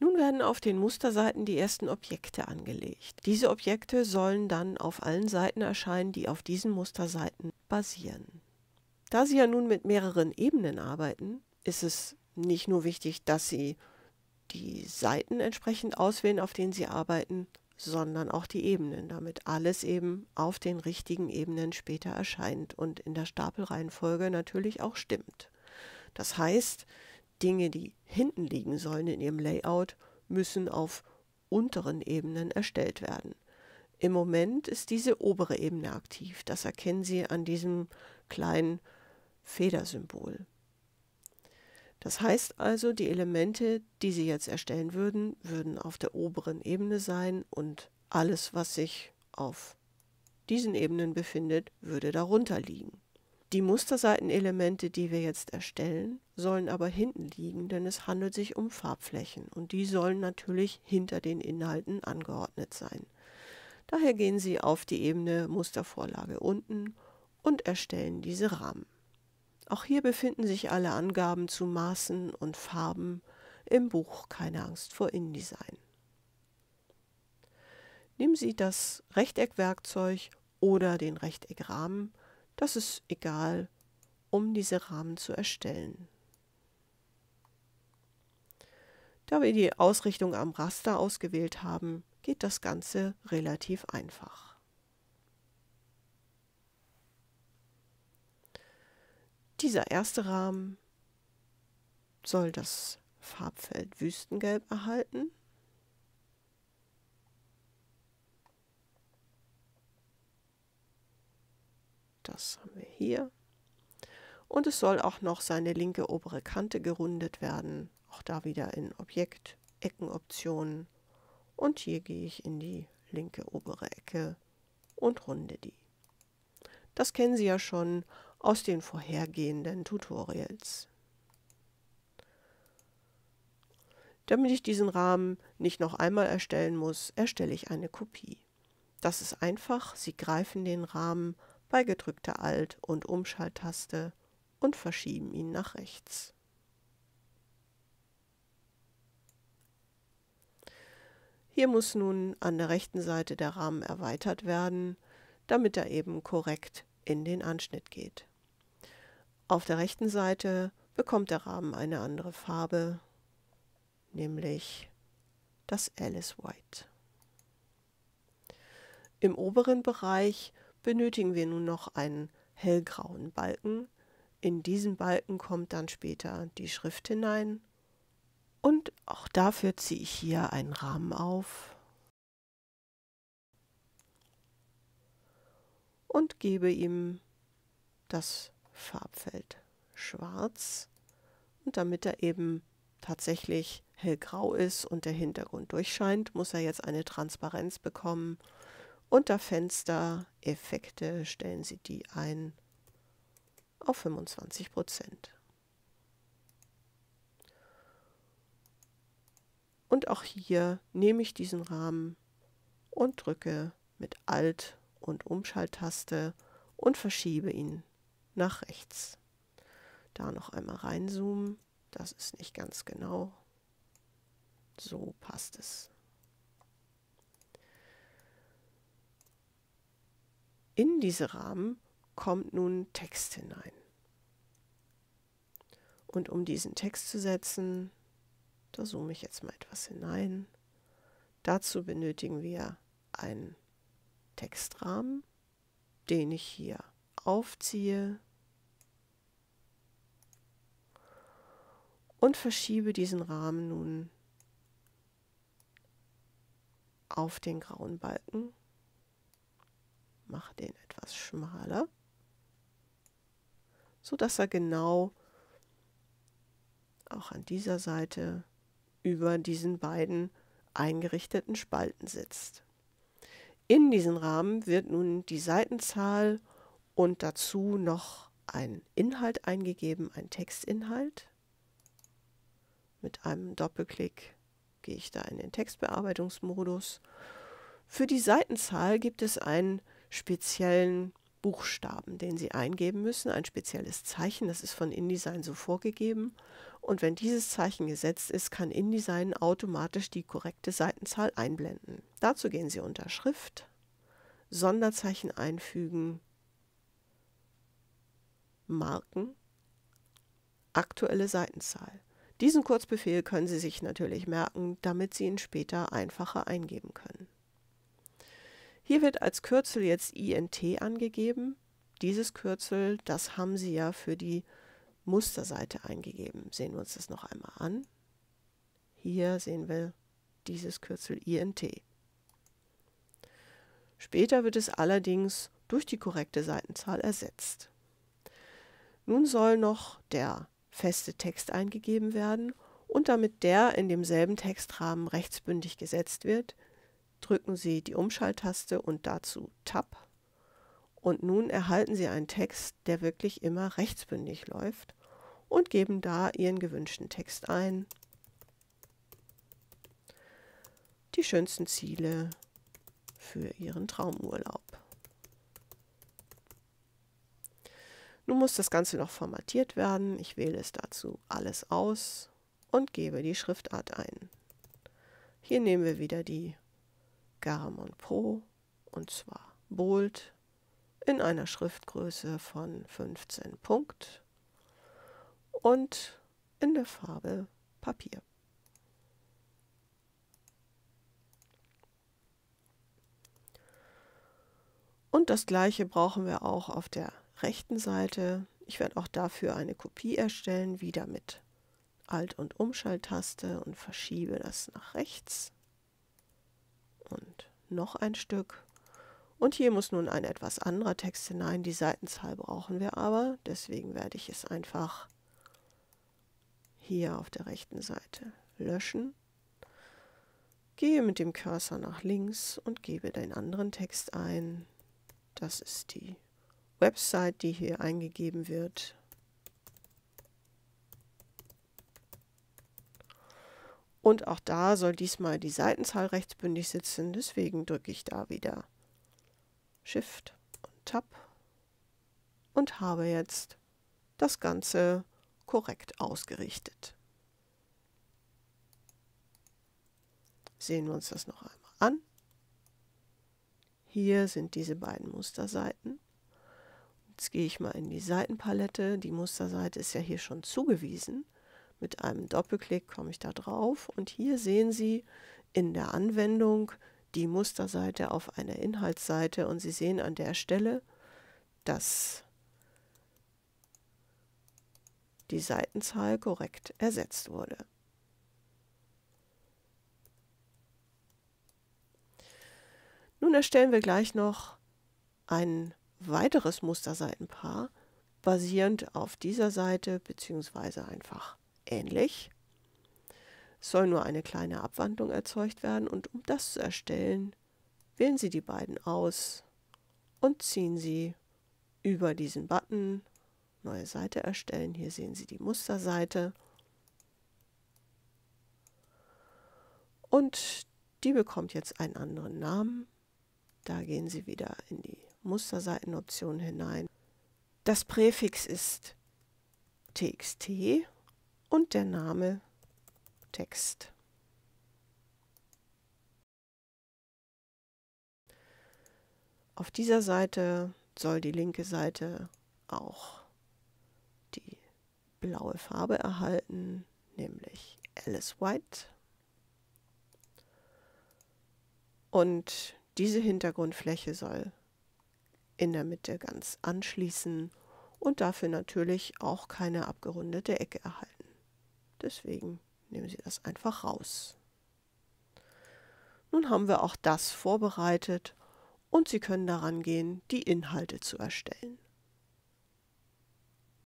Nun werden auf den Musterseiten die ersten Objekte angelegt. Diese Objekte sollen dann auf allen Seiten erscheinen, die auf diesen Musterseiten basieren. Da Sie ja nun mit mehreren Ebenen arbeiten, ist es nicht nur wichtig, dass Sie die Seiten entsprechend auswählen, auf denen Sie arbeiten, sondern auch die Ebenen, damit alles eben auf den richtigen Ebenen später erscheint und in der Stapelreihenfolge natürlich auch stimmt. Das heißt, Dinge, die hinten liegen sollen in ihrem Layout, müssen auf unteren Ebenen erstellt werden. Im Moment ist diese obere Ebene aktiv. Das erkennen Sie an diesem kleinen Federsymbol. Das heißt also, die Elemente, die Sie jetzt erstellen würden, würden auf der oberen Ebene sein und alles, was sich auf diesen Ebenen befindet, würde darunter liegen. Die Musterseitenelemente, die wir jetzt erstellen, sollen aber hinten liegen, denn es handelt sich um Farbflächen und die sollen natürlich hinter den Inhalten angeordnet sein. Daher gehen Sie auf die Ebene Mustervorlage unten und erstellen diese Rahmen. Auch hier befinden sich alle Angaben zu Maßen und Farben im Buch Keine Angst vor InDesign. Nehmen Sie das Rechteckwerkzeug oder den Rechteckrahmen das ist egal, um diese Rahmen zu erstellen. Da wir die Ausrichtung am Raster ausgewählt haben, geht das Ganze relativ einfach. Dieser erste Rahmen soll das Farbfeld Wüstengelb erhalten. Das haben wir hier. Und es soll auch noch seine linke obere Kante gerundet werden. Auch da wieder in Objekt, Eckenoptionen. Und hier gehe ich in die linke obere Ecke und runde die. Das kennen Sie ja schon aus den vorhergehenden Tutorials. Damit ich diesen Rahmen nicht noch einmal erstellen muss, erstelle ich eine Kopie. Das ist einfach, Sie greifen den Rahmen bei gedrückter Alt- und Umschalttaste und verschieben ihn nach rechts. Hier muss nun an der rechten Seite der Rahmen erweitert werden, damit er eben korrekt in den Anschnitt geht. Auf der rechten Seite bekommt der Rahmen eine andere Farbe, nämlich das Alice White. Im oberen Bereich benötigen wir nun noch einen hellgrauen Balken. In diesen Balken kommt dann später die Schrift hinein. Und auch dafür ziehe ich hier einen Rahmen auf und gebe ihm das Farbfeld schwarz. Und damit er eben tatsächlich hellgrau ist und der Hintergrund durchscheint, muss er jetzt eine Transparenz bekommen unter Fenster Effekte stellen Sie die ein auf 25 Prozent. Und auch hier nehme ich diesen Rahmen und drücke mit Alt und Umschalttaste und verschiebe ihn nach rechts. Da noch einmal reinzoomen, das ist nicht ganz genau. So passt es. In diese Rahmen kommt nun Text hinein. Und um diesen Text zu setzen, da zoome ich jetzt mal etwas hinein. Dazu benötigen wir einen Textrahmen, den ich hier aufziehe und verschiebe diesen Rahmen nun auf den grauen Balken mache den etwas schmaler, sodass er genau auch an dieser Seite über diesen beiden eingerichteten Spalten sitzt. In diesen Rahmen wird nun die Seitenzahl und dazu noch ein Inhalt eingegeben, ein Textinhalt. Mit einem Doppelklick gehe ich da in den Textbearbeitungsmodus. Für die Seitenzahl gibt es einen speziellen Buchstaben, den Sie eingeben müssen, ein spezielles Zeichen, das ist von InDesign so vorgegeben. Und wenn dieses Zeichen gesetzt ist, kann InDesign automatisch die korrekte Seitenzahl einblenden. Dazu gehen Sie unter Schrift, Sonderzeichen einfügen, Marken, aktuelle Seitenzahl. Diesen Kurzbefehl können Sie sich natürlich merken, damit Sie ihn später einfacher eingeben können. Hier wird als Kürzel jetzt INT angegeben. Dieses Kürzel, das haben Sie ja für die Musterseite eingegeben. Sehen wir uns das noch einmal an. Hier sehen wir dieses Kürzel INT. Später wird es allerdings durch die korrekte Seitenzahl ersetzt. Nun soll noch der feste Text eingegeben werden und damit der in demselben Textrahmen rechtsbündig gesetzt wird, drücken Sie die Umschalttaste und dazu Tab. Und nun erhalten Sie einen Text, der wirklich immer rechtsbündig läuft und geben da Ihren gewünschten Text ein. Die schönsten Ziele für Ihren Traumurlaub. Nun muss das Ganze noch formatiert werden. Ich wähle es dazu alles aus und gebe die Schriftart ein. Hier nehmen wir wieder die Garamond Pro und zwar Bold in einer Schriftgröße von 15 Punkt und in der Farbe Papier. Und das gleiche brauchen wir auch auf der rechten Seite. Ich werde auch dafür eine Kopie erstellen, wieder mit Alt- und Umschalttaste und verschiebe das nach rechts noch ein Stück. Und hier muss nun ein etwas anderer Text hinein. Die Seitenzahl brauchen wir aber, deswegen werde ich es einfach hier auf der rechten Seite löschen. Gehe mit dem Cursor nach links und gebe den anderen Text ein. Das ist die Website, die hier eingegeben wird. Und auch da soll diesmal die Seitenzahl rechtsbündig sitzen, deswegen drücke ich da wieder Shift und Tab und habe jetzt das Ganze korrekt ausgerichtet. Sehen wir uns das noch einmal an. Hier sind diese beiden Musterseiten. Jetzt gehe ich mal in die Seitenpalette. Die Musterseite ist ja hier schon zugewiesen. Mit einem Doppelklick komme ich da drauf und hier sehen Sie in der Anwendung die Musterseite auf einer Inhaltsseite und Sie sehen an der Stelle, dass die Seitenzahl korrekt ersetzt wurde. Nun erstellen wir gleich noch ein weiteres Musterseitenpaar basierend auf dieser Seite bzw. einfach ähnlich, soll nur eine kleine Abwandlung erzeugt werden und um das zu erstellen, wählen Sie die beiden aus und ziehen sie über diesen Button Neue Seite erstellen. Hier sehen Sie die Musterseite. Und die bekommt jetzt einen anderen Namen. Da gehen Sie wieder in die Musterseitenoption hinein. Das Präfix ist txt und der Name Text. Auf dieser Seite soll die linke Seite auch die blaue Farbe erhalten, nämlich Alice White. Und diese Hintergrundfläche soll in der Mitte ganz anschließen und dafür natürlich auch keine abgerundete Ecke erhalten. Deswegen nehmen Sie das einfach raus. Nun haben wir auch das vorbereitet und Sie können daran gehen, die Inhalte zu erstellen.